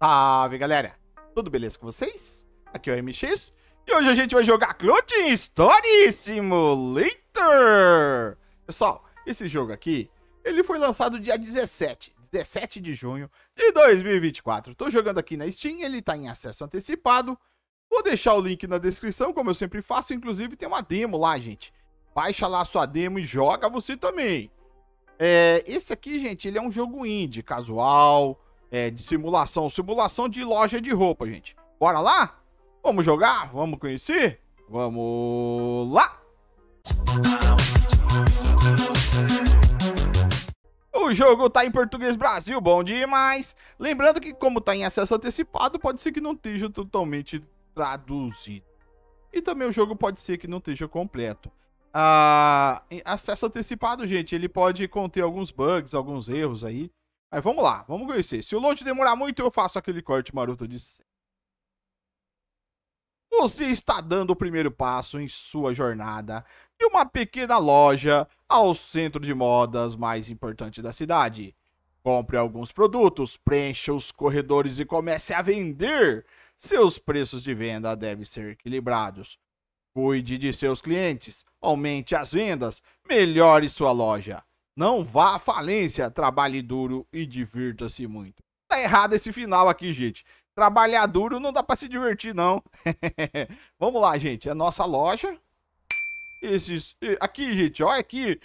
Salve, galera! Tudo beleza com vocês? Aqui é o MX e hoje a gente vai jogar Clutch Story Simulator! Pessoal, esse jogo aqui, ele foi lançado dia 17, 17 de junho de 2024. Tô jogando aqui na Steam, ele tá em acesso antecipado. Vou deixar o link na descrição, como eu sempre faço, inclusive tem uma demo lá, gente. Baixa lá a sua demo e joga você também. É, esse aqui, gente, ele é um jogo indie, casual é, de simulação. Simulação de loja de roupa, gente. Bora lá? Vamos jogar? Vamos conhecer? Vamos lá! O jogo tá em português Brasil, bom demais! Lembrando que como tá em acesso antecipado, pode ser que não esteja totalmente traduzido. E também o jogo pode ser que não esteja completo. Ah, acesso antecipado, gente, ele pode conter alguns bugs, alguns erros aí. Mas vamos lá, vamos conhecer. Se o load demorar muito, eu faço aquele corte maroto de Você está dando o primeiro passo em sua jornada de uma pequena loja ao centro de modas mais importante da cidade. Compre alguns produtos, preencha os corredores e comece a vender. Seus preços de venda devem ser equilibrados. Cuide de seus clientes, aumente as vendas, melhore sua loja. Não vá à falência, trabalhe duro e divirta-se muito. Tá errado esse final aqui, gente. Trabalhar duro não dá para se divertir, não. Vamos lá, gente. É nossa loja. Esses. Aqui, gente, olha aqui. É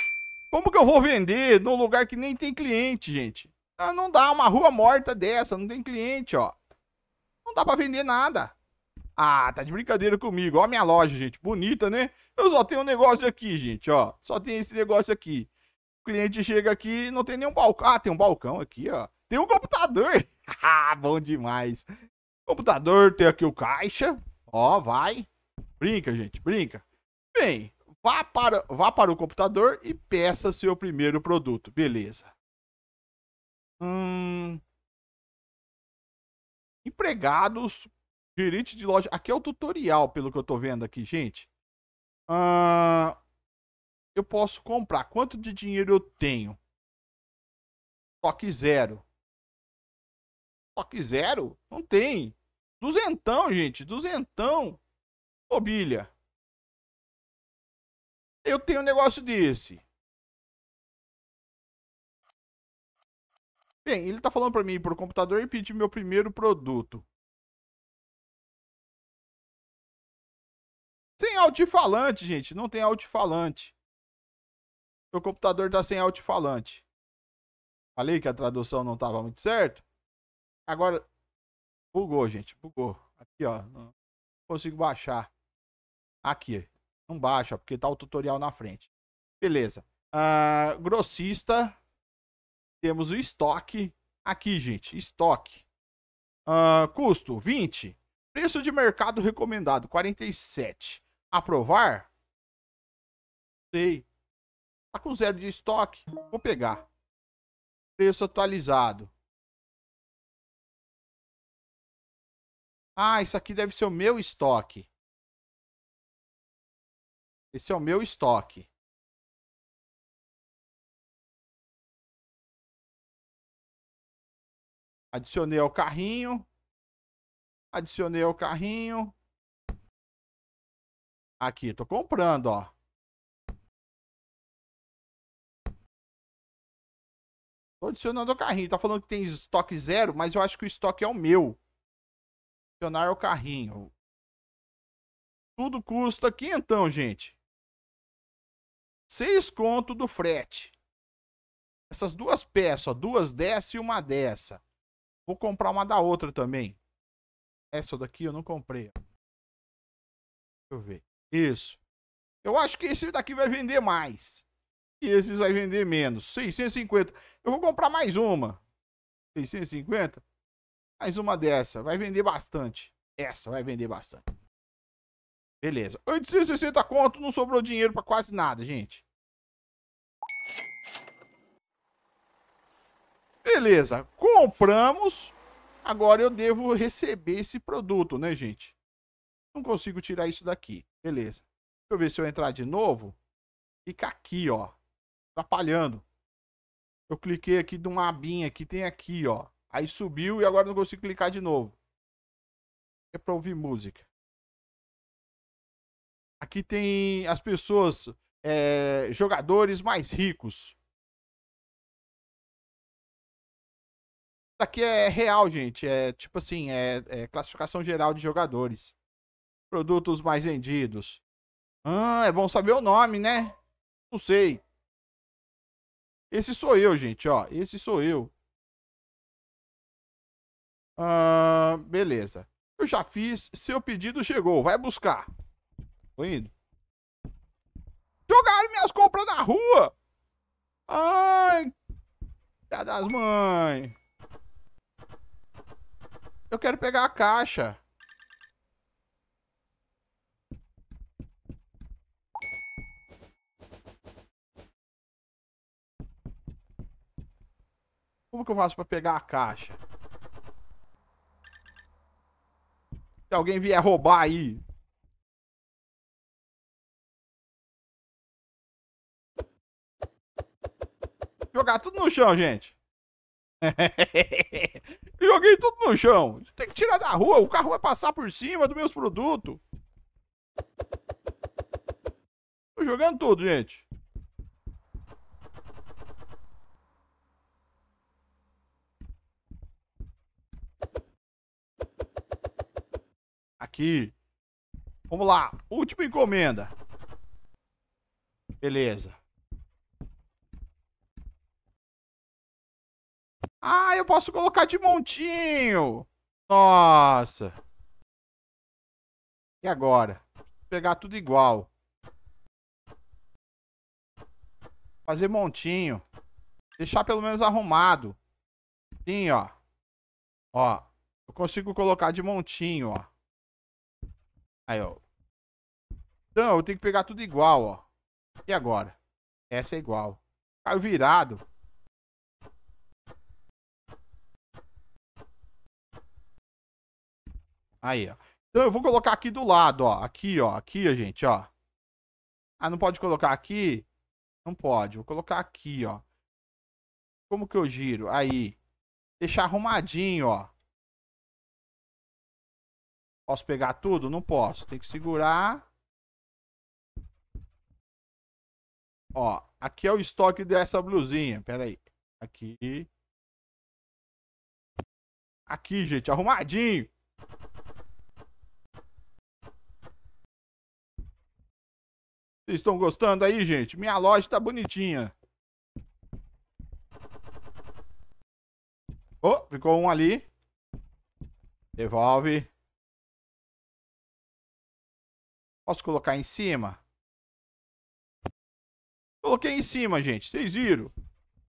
como que eu vou vender num lugar que nem tem cliente, gente? Ah, não dá, uma rua morta dessa, não tem cliente, ó. Não dá para vender nada. Ah, tá de brincadeira comigo. a minha loja, gente. Bonita, né? Eu só tenho um negócio aqui, gente, ó. Só tem esse negócio aqui cliente chega aqui e não tem nenhum balcão. Ah, tem um balcão aqui, ó. Tem um computador. Ah, bom demais. Computador, tem aqui o caixa. Ó, vai. Brinca, gente, brinca. Bem, vá para, vá para o computador e peça seu primeiro produto. Beleza. Hum... Empregados, gerente de loja. Aqui é o tutorial, pelo que eu tô vendo aqui, gente. Ah, eu posso comprar. Quanto de dinheiro eu tenho? Toque zero. Toque zero? Não tem. Duzentão, gente. Duzentão. Obilha. Eu tenho um negócio desse. Bem, ele tá falando para mim por computador e pedir meu primeiro produto. Sem altifalante, gente. Não tem altifalante. Seu computador está sem alto-falante. Falei que a tradução não estava muito certo. Agora, bugou, gente. Bugou. Aqui, ó. Não consigo baixar. Aqui. Não baixa, porque está o tutorial na frente. Beleza. Uh, grossista. Temos o estoque. Aqui, gente. Estoque. Uh, custo, 20. Preço de mercado recomendado, 47. Aprovar? Sei. Tá com zero de estoque? Vou pegar. Preço atualizado. Ah, isso aqui deve ser o meu estoque. Esse é o meu estoque. Adicionei ao carrinho. Adicionei ao carrinho. Aqui, tô comprando, ó. Tô adicionando ao carrinho. Tá falando que tem estoque zero, mas eu acho que o estoque é o meu. Adicionar o carrinho. Tudo custa aqui então, gente. Seis conto do frete. Essas duas peças, ó, duas dessa e uma dessa. Vou comprar uma da outra também. Essa daqui eu não comprei. Deixa eu ver. Isso. Eu acho que esse daqui vai vender mais. E esses vai vender menos. 650. Eu vou comprar mais uma. 650. Mais uma dessa. Vai vender bastante. Essa vai vender bastante. Beleza. 860 conto. Não sobrou dinheiro para quase nada, gente. Beleza. Compramos. Agora eu devo receber esse produto, né, gente? Não consigo tirar isso daqui. Beleza. Deixa eu ver se eu entrar de novo. Fica aqui, ó atrapalhando. Eu cliquei aqui de uma abinha que tem aqui, ó. Aí subiu e agora não consigo clicar de novo. É para ouvir música. Aqui tem as pessoas, é, jogadores mais ricos. Aqui é real, gente. É tipo assim, é, é classificação geral de jogadores. Produtos mais vendidos. Ah, é bom saber o nome, né? Não sei. Esse sou eu, gente, ó. Esse sou eu. Ah, beleza. Eu já fiz. Seu pedido chegou. Vai buscar. Tô indo. Jogaram minhas compras na rua! Ai! Filha das mães! Eu quero pegar a caixa. Como que eu faço pra pegar a caixa? Se alguém vier roubar aí. Jogar tudo no chão, gente. Joguei tudo no chão. Tem que tirar da rua. O carro vai passar por cima dos meus produtos. Tô jogando tudo, gente. aqui. Vamos lá. Última encomenda. Beleza. Ah, eu posso colocar de montinho. Nossa. E agora? Vou pegar tudo igual. Fazer montinho. Deixar pelo menos arrumado. Sim, ó. Ó. Eu consigo colocar de montinho, ó. Aí, ó. Então, eu tenho que pegar tudo igual, ó. E agora? Essa é igual. Caiu virado. Aí, ó. Então eu vou colocar aqui do lado, ó. Aqui, ó. Aqui, ó, gente, ó. Ah, não pode colocar aqui? Não pode. Vou colocar aqui, ó. Como que eu giro? Aí. Deixar arrumadinho, ó. Posso pegar tudo? Não posso. Tem que segurar. Ó, aqui é o estoque dessa blusinha. Pera aí. Aqui. Aqui, gente, arrumadinho. Vocês estão gostando aí, gente? Minha loja tá bonitinha. Oh, ficou um ali. Devolve. Posso colocar em cima? Coloquei em cima, gente. Vocês viram?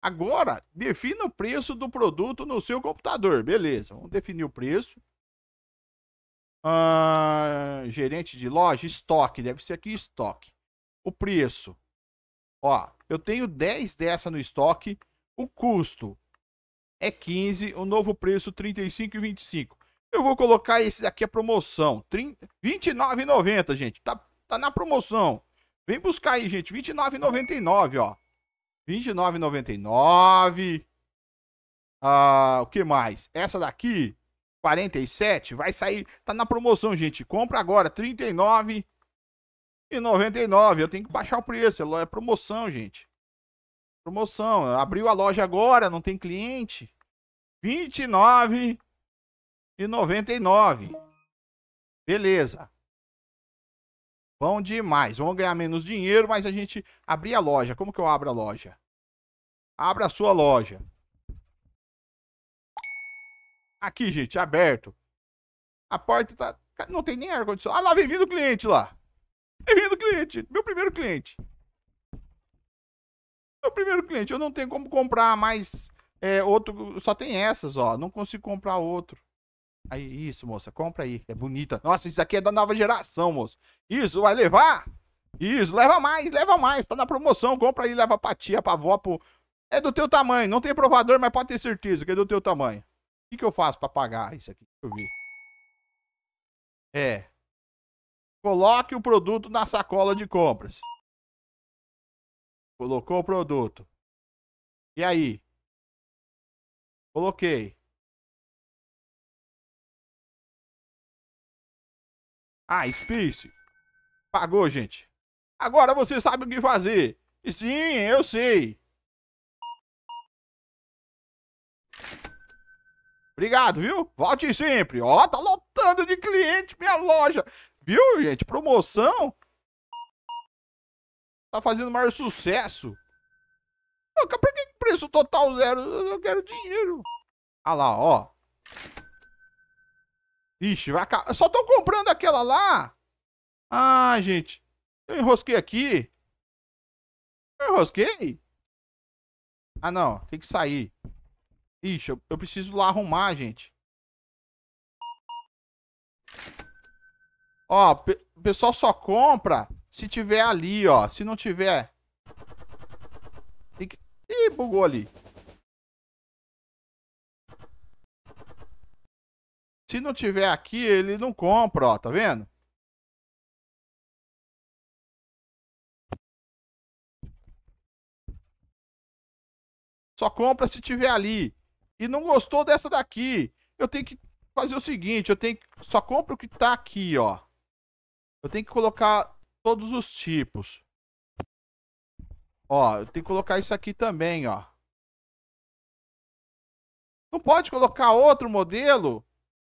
Agora, defina o preço do produto no seu computador. Beleza, vamos definir o preço. Ah, gerente de loja, estoque. Deve ser aqui estoque. O preço. Ó, eu tenho 10 dessa no estoque. O custo é 15. O novo preço, 35,25. Eu vou colocar esse daqui a promoção. R$29,90, gente. Tá, tá na promoção. Vem buscar aí, gente. R$29,99, ó. R$29,99. Ah, o que mais? Essa daqui, 47, vai sair. Tá na promoção, gente. Compra agora, R$39,99. Eu tenho que baixar o preço. É, é promoção, gente. Promoção. Abriu a loja agora, não tem cliente. R$ e 99. Beleza. Bom demais. Vamos ganhar menos dinheiro, mas a gente abrir a loja. Como que eu abro a loja? Abra a sua loja. Aqui, gente, aberto. A porta tá... Não tem nem ar-condicionado. Ah lá, vem vindo o cliente lá. Vem vindo o cliente. Meu primeiro cliente. Meu primeiro cliente. Eu não tenho como comprar mais é, outro. Só tem essas, ó. Não consigo comprar outro. Aí, isso, moça, compra aí. É bonita. Nossa, isso daqui é da nova geração, moço. Isso, vai levar? Isso, leva mais, leva mais. Tá na promoção, compra aí, leva pra tia, pra avó, pro... É do teu tamanho. Não tem provador, mas pode ter certeza que é do teu tamanho. O que, que eu faço pra pagar isso aqui? Deixa eu ver. É. Coloque o produto na sacola de compras. Colocou o produto. E aí? Coloquei. A ah, Space pagou, gente. Agora você sabe o que fazer. E sim, eu sei. Obrigado, viu? Volte sempre. Ó, tá lotando de cliente minha loja. Viu, gente? Promoção. Tá fazendo maior sucesso. Por que preço total zero? Eu quero dinheiro. Ah lá, ó. Ixi, vai acabar. Eu só tô comprando aquela lá. Ah, gente. Eu enrosquei aqui. Eu enrosquei? Ah, não. Tem que sair. Ixi, eu, eu preciso lá arrumar, gente. Ó, o pessoal só compra se tiver ali, ó. Se não tiver... Tem que... Ih, bugou ali. Se não tiver aqui, ele não compra, ó, tá vendo? Só compra se tiver ali. E não gostou dessa daqui. Eu tenho que fazer o seguinte, eu tenho que só compro o que tá aqui, ó. Eu tenho que colocar todos os tipos. Ó, eu tenho que colocar isso aqui também, ó. Não pode colocar outro modelo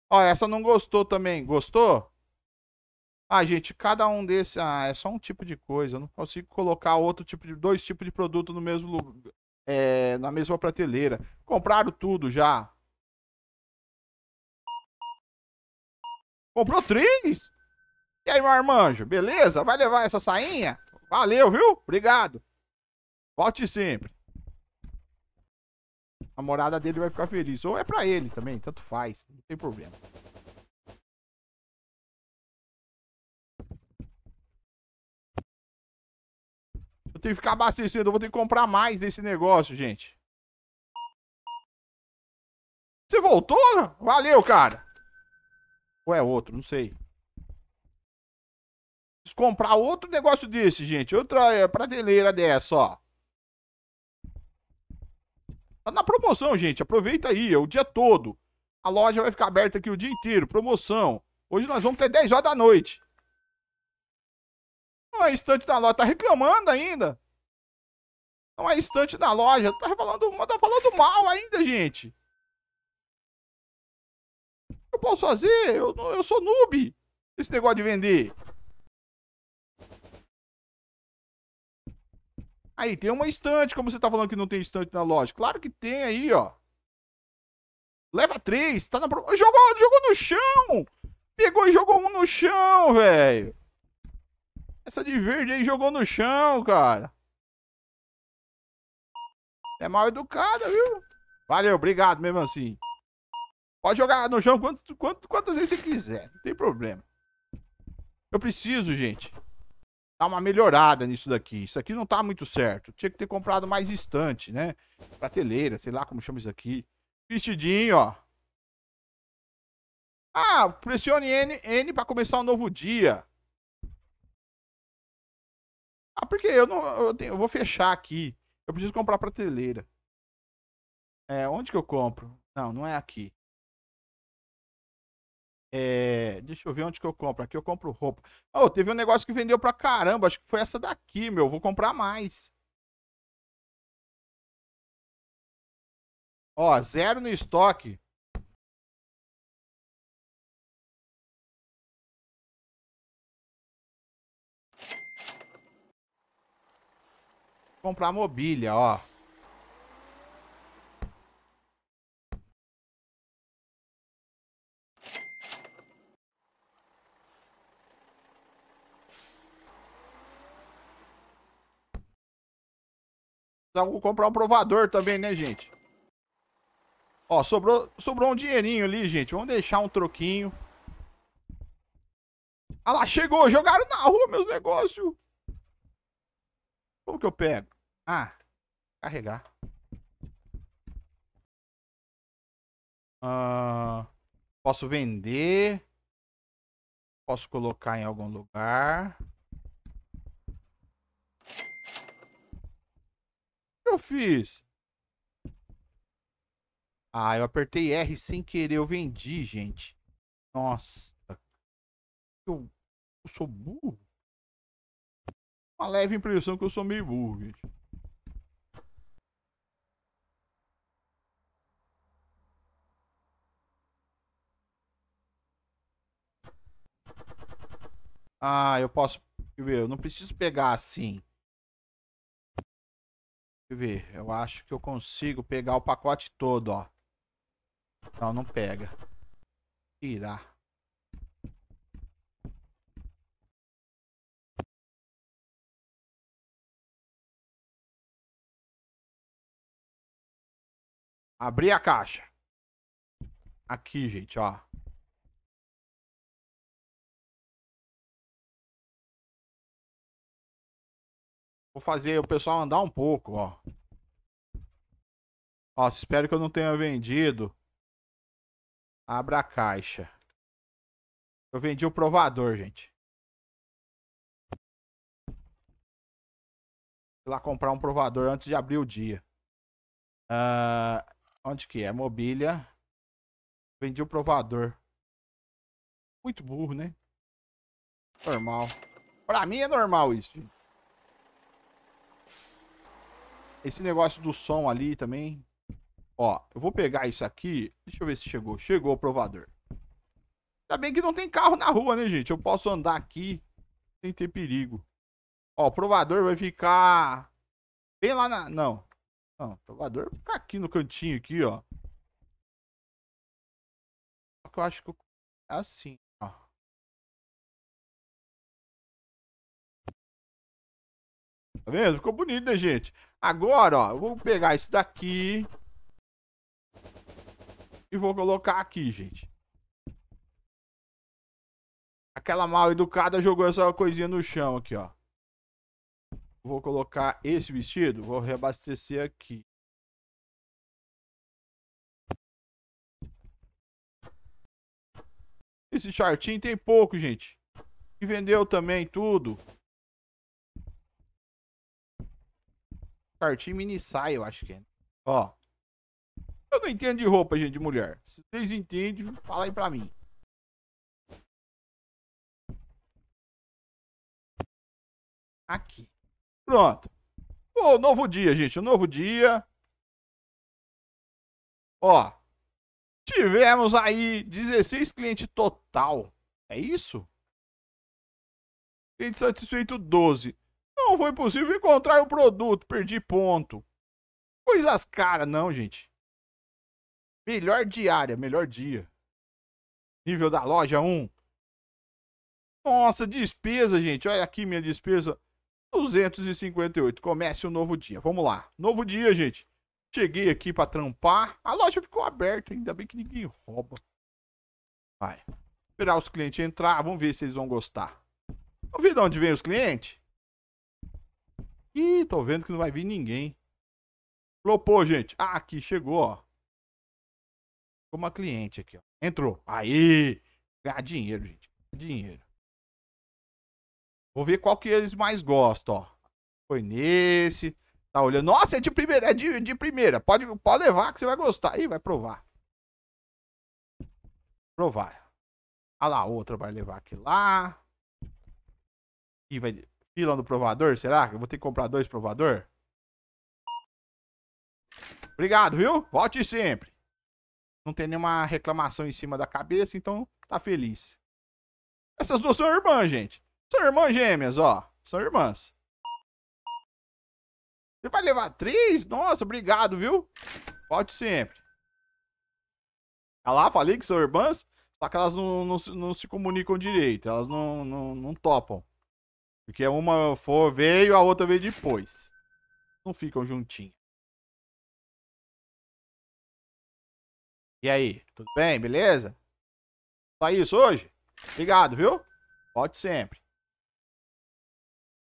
Ó, essa não gostou também. Gostou? Ah, gente, cada um desses. Ah, é só um tipo de coisa. Eu não consigo colocar outro tipo de. dois tipos de produto no mesmo lugar. É, na mesma prateleira. Compraram tudo já. Comprou três? E aí, meu armanjo? Beleza? Vai levar essa sainha? Valeu, viu? Obrigado. Volte sempre. A namorada dele vai ficar feliz. Ou é pra ele também, tanto faz. Não tem problema. Eu tenho que ficar abastecendo, Eu vou ter que comprar mais desse negócio, gente. Você voltou? Valeu, cara. Ou é outro, não sei. Preciso comprar outro negócio desse, gente. Outra é, prateleira dessa, ó. Tá na promoção, gente. Aproveita aí, é o dia todo. A loja vai ficar aberta aqui o dia inteiro, promoção. Hoje nós vamos ter 10 horas da noite. Não é estante da loja, tá reclamando ainda. Não é estante da loja, tá falando, tá falando mal ainda, gente. Eu posso fazer, eu, eu sou noob. Esse negócio de vender. Aí tem uma estante, como você tá falando que não tem estante na loja. Claro que tem aí, ó. Leva três, tá na. Jogou, jogou no chão! Pegou e jogou um no chão, velho. Essa de verde aí jogou no chão, cara. É mal educada, viu? Valeu, obrigado mesmo assim. Pode jogar no chão quanto, quanto, quantas vezes você quiser, não tem problema. Eu preciso, gente dar uma melhorada nisso daqui. Isso aqui não tá muito certo. Tinha que ter comprado mais estante, né? Prateleira, sei lá como chama isso aqui. Vestidinho, ó. Ah, pressione N, N para começar um novo dia. Ah, porque eu não. Eu, tenho, eu vou fechar aqui. Eu preciso comprar prateleira. É, onde que eu compro? Não, não é aqui. É, deixa eu ver onde que eu compro. Aqui eu compro roupa. Oh, teve um negócio que vendeu pra caramba. Acho que foi essa daqui, meu. Vou comprar mais. Ó, zero no estoque. Comprar mobília, ó. Precisava comprar um provador também, né, gente? Ó, sobrou, sobrou um dinheirinho ali, gente. Vamos deixar um troquinho. Ah lá, chegou! Jogaram na rua meus negócios! Como que eu pego? Ah, carregar. Ah, posso vender. Posso colocar em algum lugar. eu fiz? Ah, eu apertei R sem querer, eu vendi, gente. Nossa. Eu, eu sou burro? Uma leve impressão que eu sou meio burro, gente. Ah, eu posso. Eu não preciso pegar assim eu ver. Eu acho que eu consigo pegar o pacote todo, ó. Não, não pega. Tirar. Abrir a caixa. Aqui, gente, ó. Vou fazer o pessoal andar um pouco, ó. Ó, espero que eu não tenha vendido. Abra a caixa. Eu vendi o provador, gente. Fui lá comprar um provador antes de abrir o dia. Uh, onde que é? Mobília. Vendi o provador. Muito burro, né? Normal. Pra mim é normal isso, gente. Esse negócio do som ali também. Ó, eu vou pegar isso aqui. Deixa eu ver se chegou. Chegou o provador. Ainda bem que não tem carro na rua, né, gente? Eu posso andar aqui sem ter perigo. Ó, o provador vai ficar bem lá na... Não. Não, o provador vai ficar aqui no cantinho aqui, ó. Só que eu acho que é Assim. Tá vendo? Ficou bonito, né, gente? Agora, ó, eu vou pegar isso daqui. E vou colocar aqui, gente. Aquela mal educada jogou essa coisinha no chão aqui, ó. Vou colocar esse vestido, vou reabastecer aqui. Esse shortinho tem pouco, gente. E vendeu também tudo. Cartim mini saia, eu acho que é. Ó. Eu não entendo de roupa, gente, de mulher. Se vocês entendem, fala aí pra mim. Aqui. Pronto. Ô, novo dia, gente. Um novo dia. Ó. Tivemos aí 16 clientes total. É isso? Cliente satisfeito 12 não foi possível encontrar o produto, perdi ponto. Coisas caras, não, gente. Melhor diária, melhor dia. Nível da loja 1. Nossa, despesa, gente. Olha aqui minha despesa. 258. Comece um novo dia. Vamos lá. Novo dia, gente. Cheguei aqui para trampar. A loja ficou aberta. Ainda bem que ninguém rouba. Vai. Esperar os clientes entrar. Vamos ver se eles vão gostar. Vamos ver de onde vem os clientes? Ih, tô vendo que não vai vir ninguém. Flopou, gente. Ah, aqui, chegou, ó. Ficou uma cliente aqui, ó. Entrou. Aí! Ganhar dinheiro, gente. dinheiro. Vou ver qual que eles mais gostam, ó. Foi nesse. Tá olhando. Nossa, é de primeira, é de, de primeira. Pode, pode levar que você vai gostar. Ih, vai provar. Provar. Olha ah lá, outra vai levar aqui lá. E vai fila no provador, será? Eu vou ter que comprar dois provador? Obrigado, viu? Volte sempre. Não tem nenhuma reclamação em cima da cabeça, então tá feliz. Essas duas são irmãs, gente. São irmãs gêmeas, ó. São irmãs. Você vai levar três? Nossa, obrigado, viu? Volte sempre. Olha tá lá, falei que são irmãs, só que elas não, não, não se comunicam direito. Elas não, não, não topam. Porque uma for, veio, a outra veio depois. Não ficam juntinhos. E aí, tudo bem? Beleza? Só isso hoje? Obrigado, viu? Pode sempre.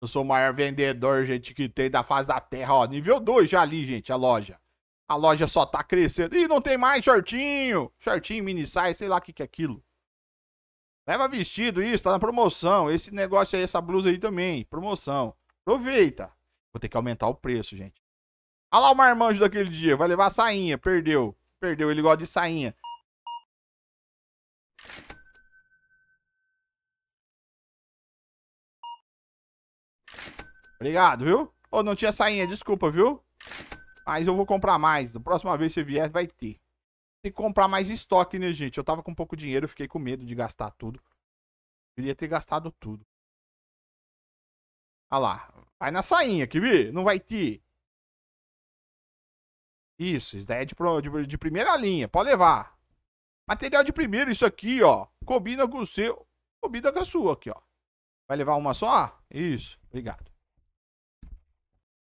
Eu sou o maior vendedor, gente, que tem da fase da terra. Ó, nível 2 já ali, gente, a loja. A loja só tá crescendo. Ih, não tem mais shortinho. Shortinho, mini size, sei lá o que, que é aquilo. Leva vestido isso, tá na promoção. Esse negócio aí, essa blusa aí também, promoção. Aproveita. Vou ter que aumentar o preço, gente. Olha lá o marmanjo daquele dia. Vai levar sainha. Perdeu. Perdeu. Ele gosta de sainha. Obrigado, viu? Ou oh, não tinha sainha. Desculpa, viu? Mas eu vou comprar mais. Da próxima vez que você vier, vai ter e comprar mais estoque, né, gente? Eu tava com pouco dinheiro, fiquei com medo de gastar tudo. Queria ter gastado tudo. Ah lá. Vai na sainha, que vi? Não vai ter. Isso, isso daí é de, de, de, primeira linha. Pode levar. Material de primeiro, isso aqui, ó. Combina com o seu. Combina com a sua aqui, ó. Vai levar uma só? Isso, obrigado.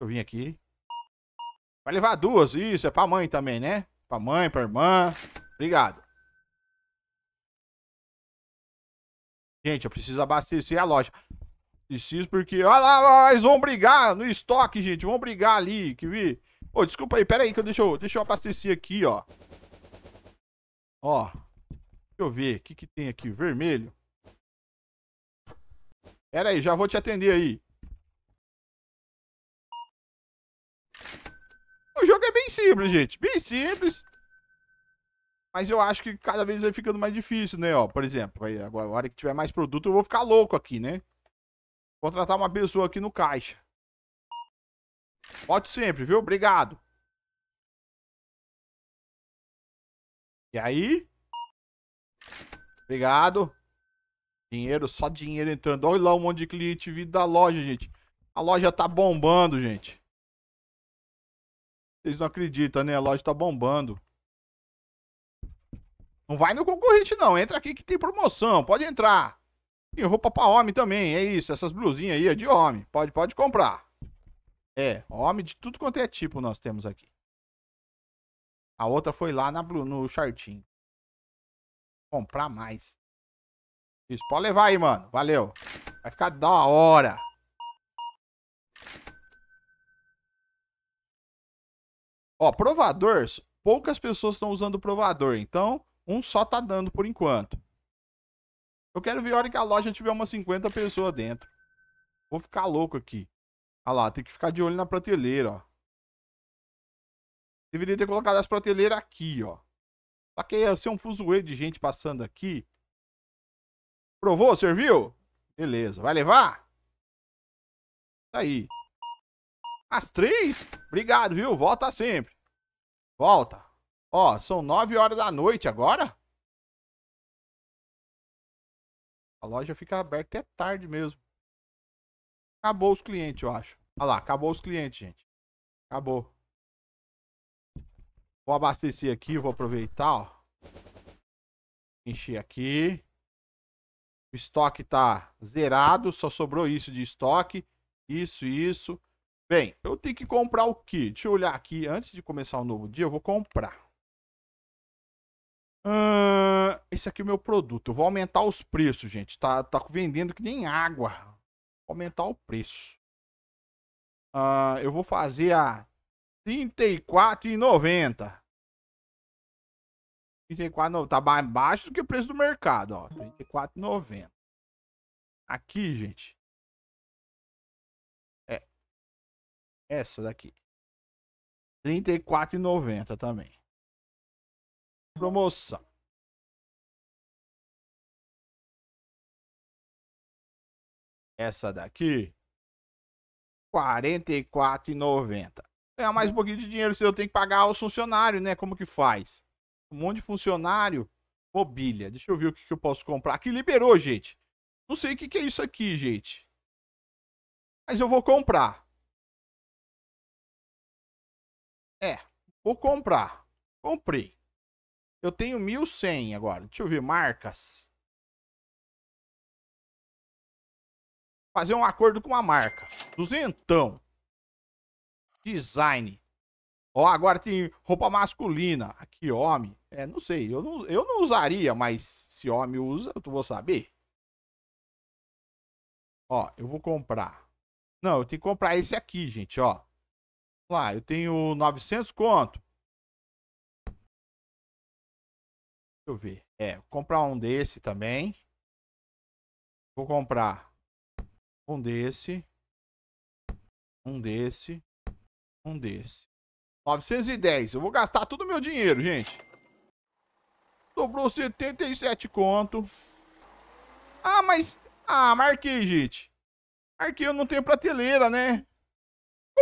Eu vim aqui. Vai levar duas, isso, é pra mãe também, né? Pra mãe, pra irmã. Obrigado. Gente, eu preciso abastecer a loja. Preciso porque. Olha lá, eles vão brigar no estoque, gente. Vão brigar ali. Que vi. Pô, desculpa aí. Pera aí que eu deixo, eu deixa eu abastecer aqui, ó. Ó. Deixa eu ver. O que, que tem aqui? Vermelho. Pera aí, já vou te atender aí. O jogo é bem simples, gente. Bem simples. Mas eu acho que cada vez vai ficando mais difícil, né? Ó, por exemplo, aí agora, a hora que tiver mais produto, eu vou ficar louco aqui, né? Contratar uma pessoa aqui no caixa. Pode sempre, viu? Obrigado. E aí? Obrigado. Dinheiro, só dinheiro entrando. Olha lá um monte de cliente vindo da loja, gente. A loja tá bombando, gente. Vocês não acreditam, né? A loja tá bombando. Não vai no concorrente, não. Entra aqui que tem promoção. Pode entrar. E roupa pra homem também. É isso. Essas blusinhas aí é de homem. Pode, pode comprar. É, homem de tudo quanto é tipo nós temos aqui. A outra foi lá na, no chartinho. Comprar mais. Isso, pode levar aí, mano. Valeu. Vai ficar da hora. Ó, provador, poucas pessoas estão usando o provador, então um só tá dando por enquanto. Eu quero ver a hora que a loja tiver umas 50 pessoas dentro. Vou ficar louco aqui. Ah lá, tem que ficar de olho na prateleira, ó. Deveria ter colocado as prateleiras aqui, ó. Só que ia ser é um fuzuê de gente passando aqui. Provou? Serviu? Beleza. Vai levar? Tá aí. As três? Obrigado, viu? Volta sempre. Volta. Ó, são nove horas da noite agora. A loja fica aberta até tarde mesmo. Acabou os clientes, eu acho. Olha lá, acabou os clientes, gente. Acabou. Vou abastecer aqui, vou aproveitar, ó. Encher aqui. O estoque tá zerado, só sobrou isso de estoque. Isso, isso. Bem, eu tenho que comprar o quê? Deixa eu olhar aqui. Antes de começar o um novo dia, eu vou comprar. Uh, esse aqui é o meu produto. Eu vou aumentar os preços, gente. Tá, tá vendendo que nem água. Vou aumentar o preço. Uh, eu vou fazer a R$ 34,90. tá mais baixo do que o preço do mercado, ó. 34,90. Aqui, gente. Essa daqui. R$ 34,90 também. Promoção. Essa daqui. R$ 44,90. Ganhar mais um pouquinho de dinheiro se eu tenho que pagar o funcionário né? Como que faz? Um monte de funcionário. Mobília. Deixa eu ver o que, que eu posso comprar. Aqui liberou, gente. Não sei o que, que é isso aqui, gente. Mas eu vou comprar. É, vou comprar. Comprei. Eu tenho 1.100 agora. Deixa eu ver, marcas. Fazer um acordo com uma marca. Duzentão. Design. Ó, agora tem roupa masculina. Aqui, homem. É, não sei. Eu não, eu não usaria, mas se homem usa, eu vou saber. Ó, eu vou comprar. Não, eu tenho que comprar esse aqui, gente, ó lá, eu tenho 900 conto. Deixa eu ver. É, vou comprar um desse também. Vou comprar um desse. Um desse. Um desse. 910. Eu vou gastar todo o meu dinheiro, gente. Sobrou 77 conto. Ah, mas... Ah, marquei, gente. Marquei, eu não tenho prateleira, né?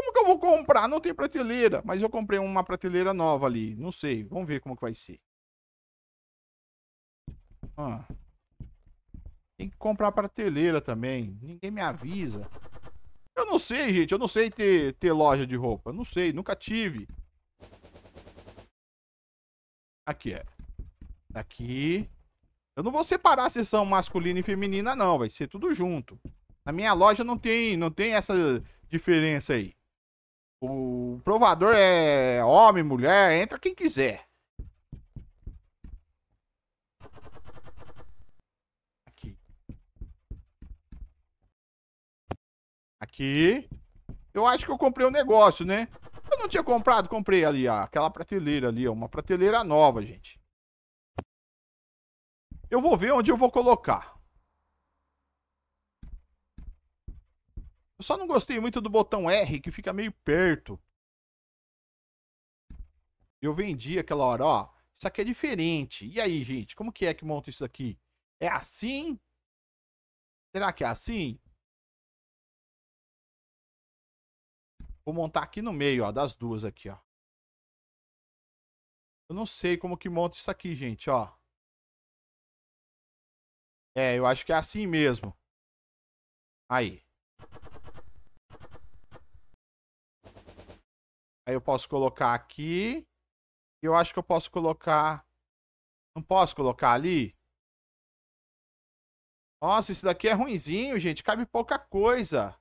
Como que eu vou comprar? Não tem prateleira. Mas eu comprei uma prateleira nova ali. Não sei. Vamos ver como que vai ser. Ah. Tem que comprar prateleira também. Ninguém me avisa. Eu não sei, gente. Eu não sei ter, ter loja de roupa. Não sei. Nunca tive. Aqui é. Aqui. Eu não vou separar a seção masculina e feminina, não. Vai ser tudo junto. Na minha loja não tem, não tem essa diferença aí. O provador é homem, mulher, entra quem quiser. Aqui. Aqui. Eu acho que eu comprei um negócio, né? Eu não tinha comprado, comprei ali, ó, ah, aquela prateleira ali, ó, uma prateleira nova, gente. Eu vou ver onde eu vou colocar. Eu só não gostei muito do botão R, que fica meio perto. Eu vendi aquela hora, ó. Isso aqui é diferente. E aí, gente, como que é que monta isso aqui? É assim? Será que é assim? Vou montar aqui no meio, ó, das duas aqui, ó. Eu não sei como que monta isso aqui, gente, ó. É, eu acho que é assim mesmo. Aí. Aí eu posso colocar aqui. Eu acho que eu posso colocar... Não posso colocar ali? Nossa, isso daqui é ruinzinho, gente. Cabe pouca coisa.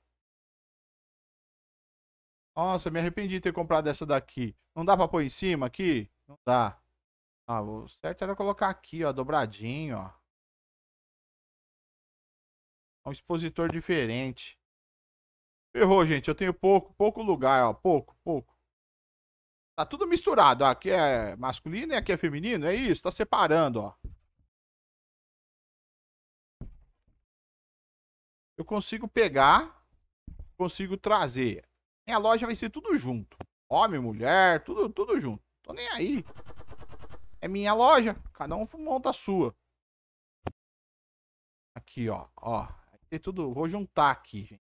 Nossa, me arrependi de ter comprado essa daqui. Não dá pra pôr em cima aqui? Não dá. Ah, o certo era colocar aqui, ó, dobradinho, ó. Um expositor diferente. Ferrou, gente. Eu tenho pouco, pouco lugar, ó. Pouco, pouco. Tá tudo misturado. Ah, aqui é masculino e aqui é feminino. É isso, tá separando, ó. Eu consigo pegar, consigo trazer. Minha loja vai ser tudo junto. Homem, mulher, tudo, tudo junto. Tô nem aí. É minha loja. Cada um monta a sua. Aqui, ó. Ó. Tem tudo. Vou juntar aqui, gente.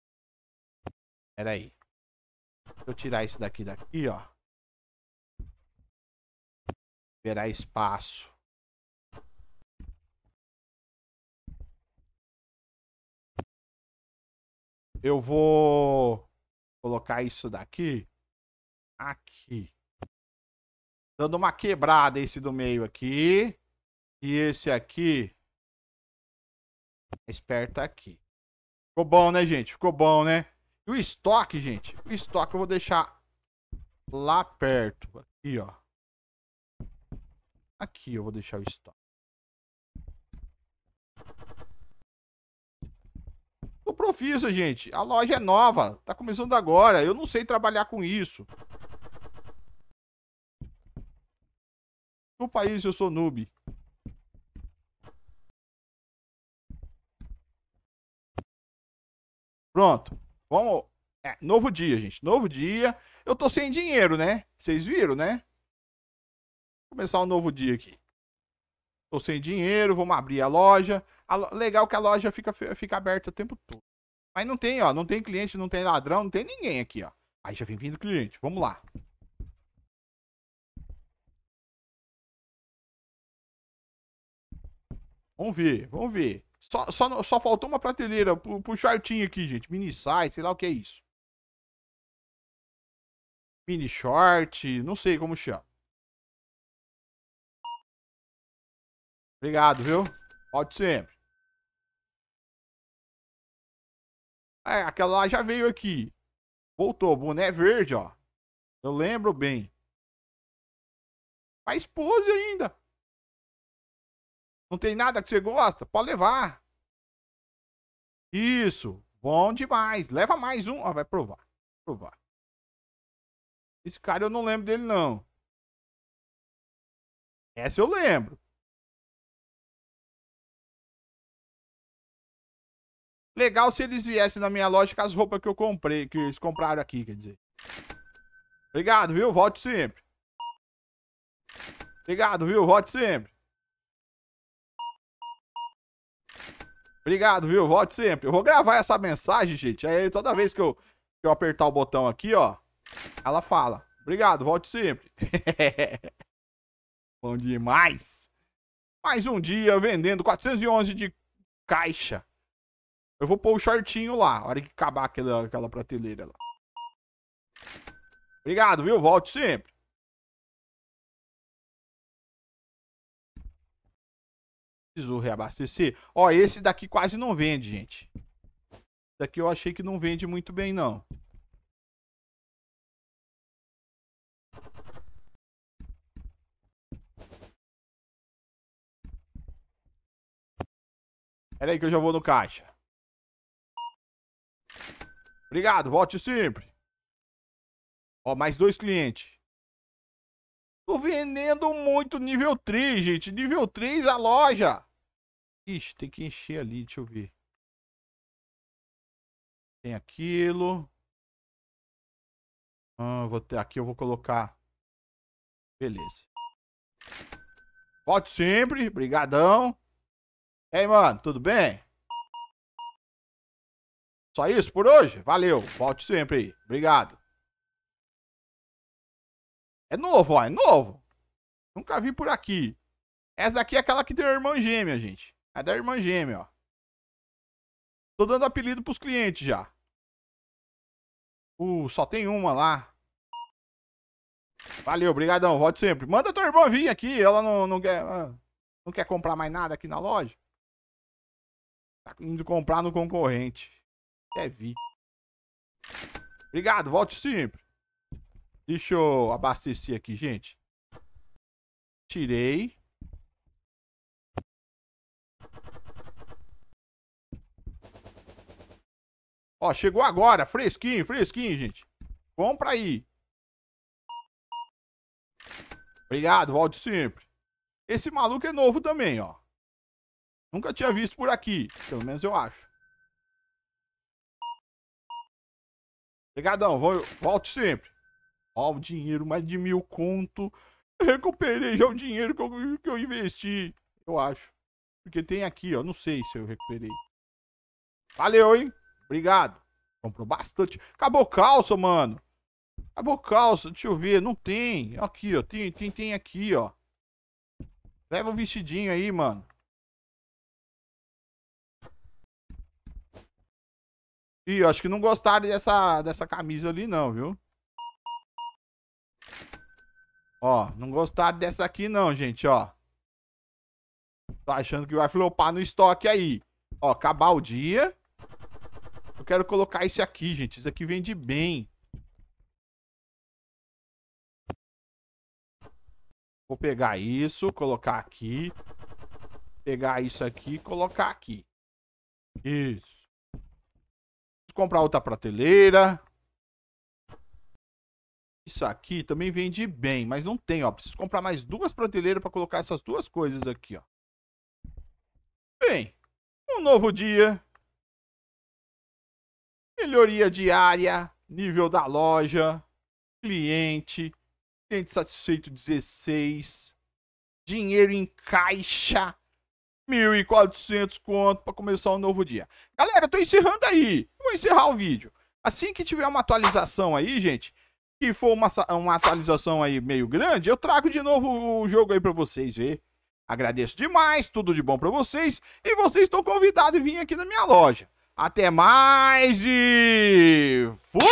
Pera aí. Deixa eu tirar isso daqui daqui, ó. Liberar espaço. Eu vou colocar isso daqui aqui. Dando uma quebrada esse do meio aqui. E esse aqui. É Esperta aqui. Ficou bom, né, gente? Ficou bom, né? E o estoque, gente? O estoque eu vou deixar lá perto. Aqui, ó. Aqui eu vou deixar o stop. O profissa, gente. A loja é nova. Tá começando agora. Eu não sei trabalhar com isso. No país eu sou noob. Pronto. Vamos. É, novo dia, gente. Novo dia. Eu tô sem dinheiro, né? Vocês viram, né? Começar um novo dia aqui. Tô sem dinheiro, vamos abrir a loja. A lo... Legal que a loja fica, fica aberta o tempo todo. Mas não tem, ó. Não tem cliente, não tem ladrão, não tem ninguém aqui, ó. Aí já vem vindo cliente. Vamos lá. Vamos ver, vamos ver. Só, só, só faltou uma prateleira pro, pro shortinho aqui, gente. Mini size, sei lá o que é isso. Mini short, não sei como chama. Obrigado, viu? Pode sempre. É, aquela lá já veio aqui. Voltou, boné verde, ó. Eu lembro bem. Faz pose ainda. Não tem nada que você gosta? Pode levar. Isso. Bom demais. Leva mais um. Ó, vai provar. Provar. Esse cara eu não lembro dele, não. Essa eu lembro. Legal se eles viessem na minha loja com as roupas que eu comprei, que eles compraram aqui, quer dizer. Obrigado, viu? Volte sempre. Obrigado, viu? Volte sempre. Obrigado, viu? Volte sempre. Eu vou gravar essa mensagem, gente. Aí toda vez que eu, que eu apertar o botão aqui, ó, ela fala. Obrigado, volte sempre. Bom demais. Mais um dia vendendo 411 de caixa. Eu vou pôr o shortinho lá, na hora que acabar aquela, aquela prateleira lá. Obrigado, viu? Volte sempre. Preciso reabastecer. Ó, esse daqui quase não vende, gente. Esse daqui eu achei que não vende muito bem, não. Pera aí que eu já vou no caixa. Obrigado, volte sempre. Ó, mais dois clientes. Tô vendendo muito nível 3, gente. Nível 3 a loja. Ixi, tem que encher ali, deixa eu ver. Tem aquilo. Ah, vou ter, aqui eu vou colocar. Beleza. Volte sempre, brigadão. Ei, mano, tudo bem? Só isso por hoje? Valeu. Volte sempre aí. Obrigado. É novo, ó. É novo. Nunca vi por aqui. Essa aqui é aquela que deu a irmã gêmea, gente. É da irmã gêmea, ó. Tô dando apelido pros clientes já. Uh, só tem uma lá. Valeu, obrigadão. Volte sempre. Manda tua irmã vir aqui. Ela não, não quer... Ah, não quer comprar mais nada aqui na loja? Tá indo comprar no concorrente até vi. Obrigado, volte sempre. Deixa eu abastecer aqui, gente. Tirei. Ó, chegou agora, fresquinho, fresquinho, gente. Compra aí. Obrigado, volte sempre. Esse maluco é novo também, ó. Nunca tinha visto por aqui, pelo menos eu acho. Obrigadão, volte sempre. Ó, o dinheiro, mais de mil conto. Eu recuperei já é o dinheiro que eu, que eu investi, eu acho. Porque tem aqui, ó. Não sei se eu recuperei. Valeu, hein? Obrigado. Comprou bastante. Acabou calça, mano. Acabou calça. Deixa eu ver. Não tem. Aqui, ó. Tem, tem, tem aqui, ó. Leva um vestidinho aí, mano. E acho que não gostaram dessa, dessa camisa ali não, viu? Ó, não gostaram dessa aqui não, gente, ó. Tô achando que vai flopar no estoque aí. Ó, acabar o dia. Eu quero colocar esse aqui, gente. Isso aqui vende bem. Vou pegar isso, colocar aqui. Pegar isso aqui colocar aqui. Isso comprar outra prateleira. Isso aqui também vende bem, mas não tem, ó. Preciso comprar mais duas prateleiras para colocar essas duas coisas aqui, ó. Bem, um novo dia. Melhoria diária, nível da loja, cliente, cliente satisfeito 16, dinheiro em caixa 1.400 conto para começar um novo dia. Galera, tô encerrando aí. Vou encerrar o vídeo. Assim que tiver uma atualização aí, gente, que for uma, uma atualização aí meio grande, eu trago de novo o jogo aí para vocês ver. Agradeço demais, tudo de bom para vocês e vocês estão convidados a vir aqui na minha loja. Até mais e fui!